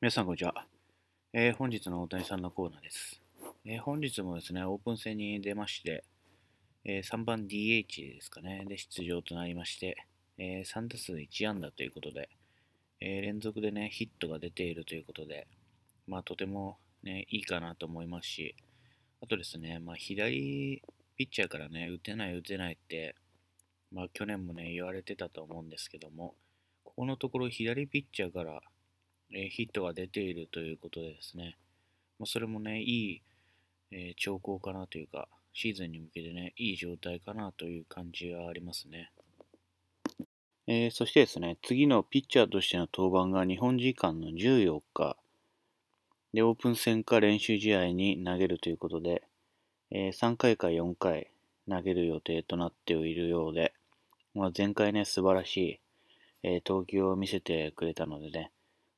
皆さん、こんにちは。えー、本日の大谷さんのコーナーです。えー、本日もですね、オープン戦に出まして、えー、3番 DH ですかね、で出場となりまして、え3打数1安打ということで、え連続でね、ヒットが出ているということで、まあ、とてもね、いいかなと思いますし、あとですね、まあ、左ピッチャーからね、打てない打てないって、まあ、去年もね、言われてたと思うんですけども、ここのところ左ピッチャーからえヒットが出ているということでですね、まあ、それもね、いい、え兆候かなというか、シーズンに向けてね、いい状態かなという感じはありますね。えー、そしてですね、次のピッチャーとしての登板が日本時間の14日、で、オープン戦か練習試合に投げるということで、えー、3回か4回投げる予定となっているようで、まあ、前回ね、素晴らしい、えー、投球を見せてくれたのでね、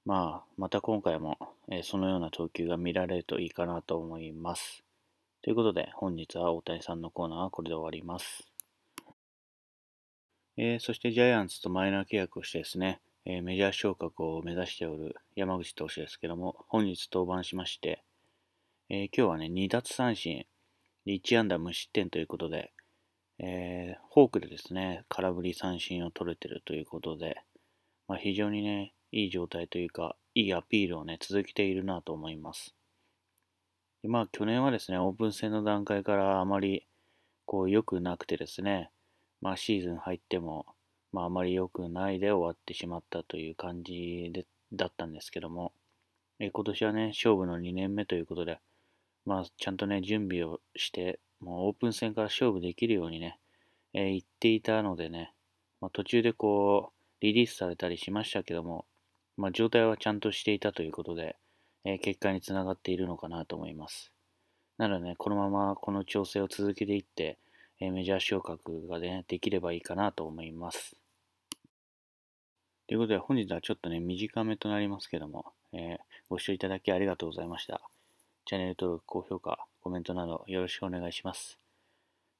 まあ、また今回も、えそのような投球が見られるといいかなと思います。ということで、本日は大谷さんのコーナーはこれで終わります。えー、そしてジャイアンツとマイナー契約をしてですね、えー、メジャー昇格を目指しておる山口投手ですけども、本日登板しまして、えー、今日はね、2奪三振、1安打無失点ということで、えー、フォークでですね、空振り三振を取れてるということで、まあ、非常にね、いい状態というか、いいアピールをね、続けているなと思います。でまあ、去年はですね、オープン戦の段階からあまり、こう、良くなくてですね、まあ、シーズン入っても、まあ、あまり良くないで終わってしまったという感じでだったんですけども、え今年はね、勝負の2年目ということで、まあ、ちゃんとね、準備をして、もうオープン戦から勝負できるようにね、えー、言っていたのでね、まあ、途中でこう、リリースされたりしましたけども、まあ、状態はちゃんとしていたということで、えー、結果につながっているのかなと思います。なのでね、このままこの調整を続けていって、えー、メジャー昇格が、ね、できればいいかなと思います。ということで、本日はちょっとね、短めとなりますけども、えー、ご視聴いただきありがとうございました。チャンネル登録、高評価、コメントなどよろしくお願いします。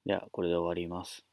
では、これで終わります。